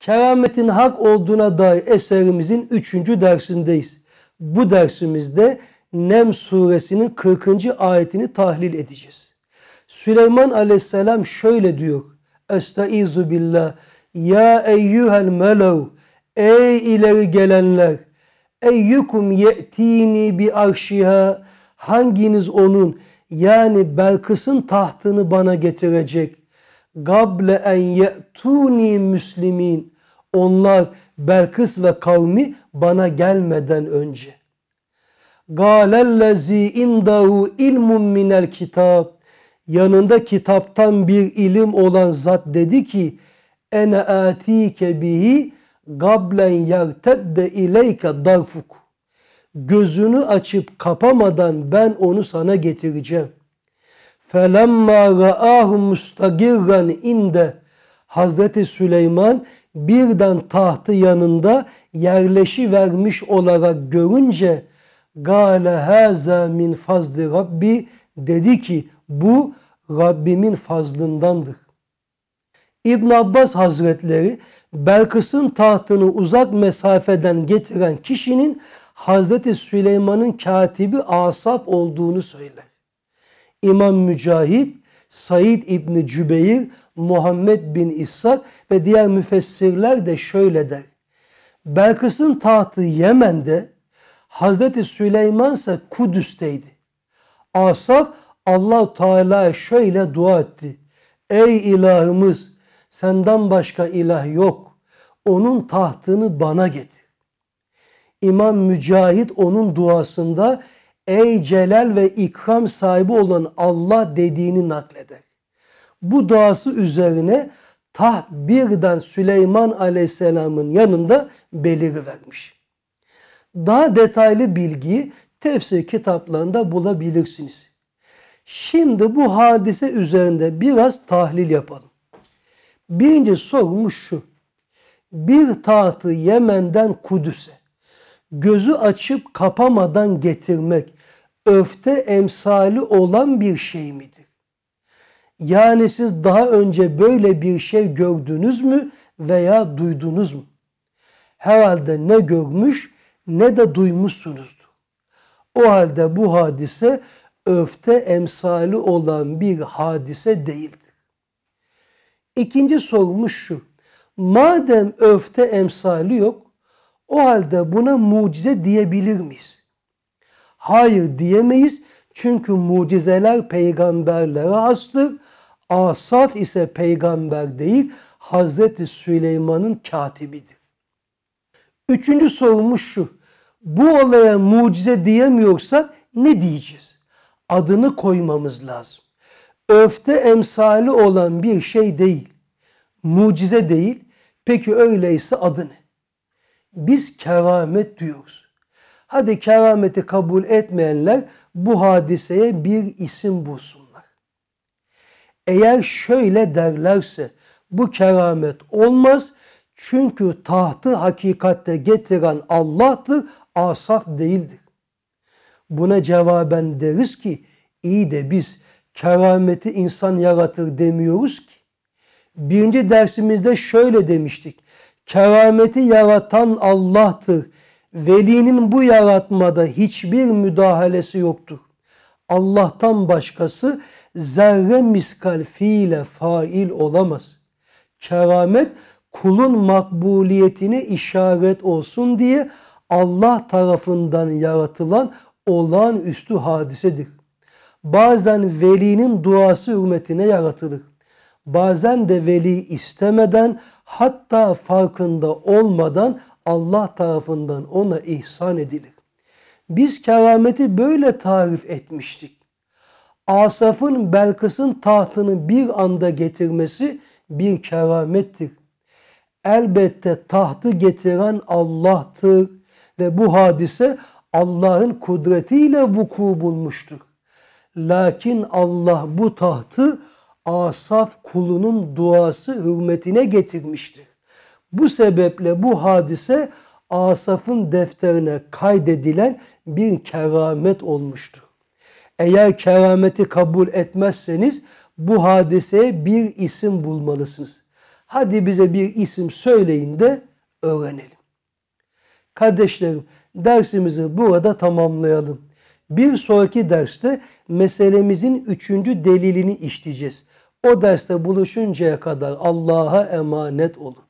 kerametin hak olduğuna dair eserimizin 3. dersindeyiz. Bu dersimizde Nem suresinin 40. ayetini tahlil edeceğiz. Süleyman aleyhisselam şöyle diyor. Estaizu billah. Ya eyyühel melev. Ey ileri gelenler. Eyyukum ye'tini bi arşiha. Hanginiz onun yani Belkıs'ın tahtını bana getirecek gable en ye'tuni müslimin. Onlar Belkıs ve kavmi bana gelmeden önce. Galellezi indahu ilmun minel kitab. Yanında kitaptan bir ilim olan zat dedi ki ene atike bihi gablen yertedde ileyke darfuk. Gözünü açıp kapamadan ben onu sana getireceğim. فَلَمَّا رَآهُ مُسْتَقِرًا inde Hazreti Süleyman birden tahtı yanında yerleşi vermiş olarak görünce gale haza min fazli rabbi dedi ki bu Rabbimin fazlındandır. İbn Abbas Hazretleri Belkıs'ın tahtını uzak mesafeden getiren kişinin Hazreti Süleyman'ın katibi Asaf olduğunu söyler. İmam Mücahit, Said İbni Cübeyr, Muhammed bin İshak ve diğer müfessirler de şöyle der. Belkıs'ın tahtı Yemen'de, Hazreti Süleyman ise Kudüs'teydi. Asaf allah Teala şöyle dua etti. Ey ilahımız senden başka ilah yok. Onun tahtını bana getir. İmam Mücahit onun duasında ey celal ve ikram sahibi olan Allah dediğini nakleder. Bu duası üzerine taht birden Süleyman aleyhisselamın yanında vermiş. Daha detaylı bilgiyi tefsir kitaplarında bulabilirsiniz. Şimdi bu hadise üzerinde biraz tahlil yapalım. Birinci sorumuz şu. Bir tahtı Yemen'den Kudüs'e gözü açıp kapamadan getirmek öfte emsali olan bir şey midir? Yani siz daha önce böyle bir şey gördünüz mü veya duydunuz mu? Herhalde ne görmüş ne de duymuşsunuzdur. O halde bu hadise öfte emsali olan bir hadise değildir. İkinci sorumuz şu. Madem öfte emsali yok, o halde buna mucize diyebilir miyiz? hayır diyemeyiz. Çünkü mucizeler peygamberlere hastır. Asaf ise peygamber değil, Hazreti Süleyman'ın katibidir. Üçüncü sorumuz şu. Bu olaya mucize diyemiyorsak ne diyeceğiz? Adını koymamız lazım. Öfte emsali olan bir şey değil. Mucize değil. Peki öyleyse adı ne? Biz keramet diyoruz. Hadi kerameti kabul etmeyenler bu hadiseye bir isim bulsunlar. Eğer şöyle derlerse bu keramet olmaz çünkü tahtı hakikatte getiren Allah'tır, asaf değildir. Buna cevaben deriz ki iyi de biz kerameti insan yaratır demiyoruz ki. Birinci dersimizde şöyle demiştik. Kerameti yaratan Allah'tır velinin bu yaratmada hiçbir müdahalesi yoktur. Allah'tan başkası zerre miskal fiile fail olamaz. Keramet kulun makbuliyetine işaret olsun diye Allah tarafından yaratılan olağanüstü hadisedir. Bazen velinin duası hürmetine yaratılır. Bazen de veli istemeden hatta farkında olmadan Allah tarafından ona ihsan edilir. Biz kerameti böyle tarif etmiştik. Asaf'ın Belkıs'ın tahtını bir anda getirmesi bir keramettir. Elbette tahtı getiren Allah'tır ve bu hadise Allah'ın kudretiyle vuku bulmuştur. Lakin Allah bu tahtı Asaf kulunun duası hürmetine getirmiştir. Bu sebeple bu hadise Asaf'ın defterine kaydedilen bir keramet olmuştur. Eğer kerameti kabul etmezseniz bu hadiseye bir isim bulmalısınız. Hadi bize bir isim söyleyin de öğrenelim. Kardeşlerim dersimizi burada tamamlayalım. Bir sonraki derste meselemizin üçüncü delilini işleyeceğiz. O derste buluşuncaya kadar Allah'a emanet olun.